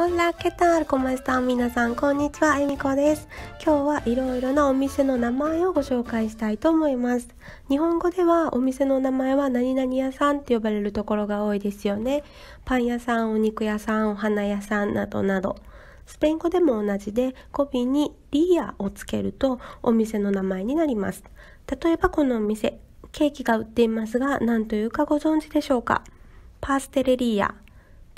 オラケタールコマスさん、皆さんこんにちはえみこです今日はいろいろなお店の名前をご紹介したいと思います日本語ではお店の名前は何々屋さんって呼ばれるところが多いですよねパン屋さんお肉屋さんお花屋さんなどなどスペイン語でも同じで語尾にリアをつけるとお店の名前になります例えばこのお店ケーキが売っていますが何というかご存知でしょうかパステレリア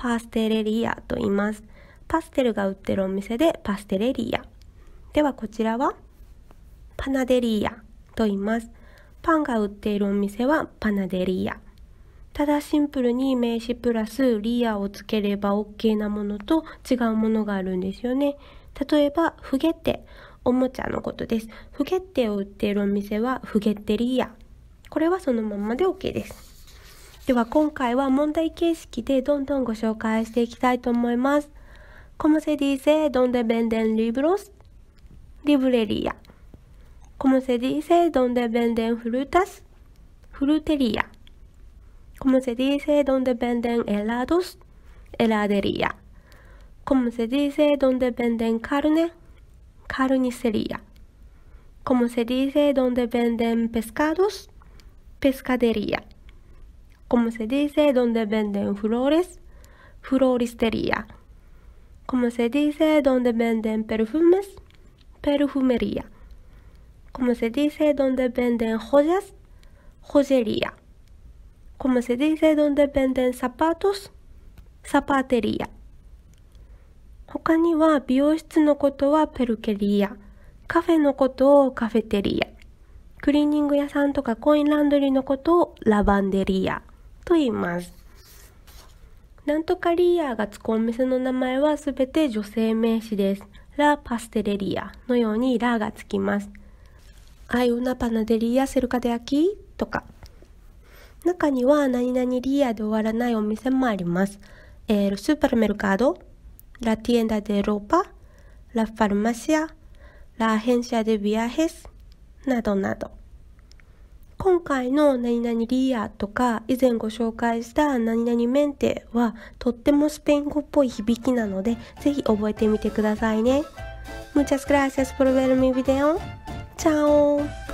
パステレリアと言います。パステルが売ってるお店でパステレリア。ではこちらはパナデリアと言います。パンが売っているお店はパナデリア。ただシンプルに名詞プラスリアをつければ OK なものと違うものがあるんですよね。例えば、フゲッテ、おもちゃのことです。フゲッテを売っているお店はフゲッテリア。これはそのままで OK です。¿Cómo se dice donde venden libros? Librería. ¿Cómo se dice donde venden frutas? Frutería. ¿Cómo se dice donde venden helados? Heladería. ¿Cómo se dice donde venden carne? Carnicería. ¿Cómo se dice donde venden pescados? Pescadería como se dice donde venden flores, floristería. Como se dice donde venden perfumes, perfumería. Como se dice donde venden joyas, joyería. Como se dice donde venden zapatos, zapatería. 他には美容室のことはペルケリア、カフェのことをカフェテリア、クリーニング屋さんとかコインランドリーのことをラバンデリア。と言います。なんとかリーアーがつくお店の名前はすべて女性名詞です。ラ・パステレリアのようにラがつきます。アイウナパナデリアセルカデアキとか。中には何々リアで終わらないお店もあります。えー、スーパーメルカード、ラティエンダデローパ、ラファルマシア、ラーヘンシアデビアヘス、などなど。今回の何々リアとか以前ご紹介した何々メンテはとってもスペイン語っぽい響きなのでぜひ覚えてみてくださいね。Muchas gracias por ver mi video. Chao!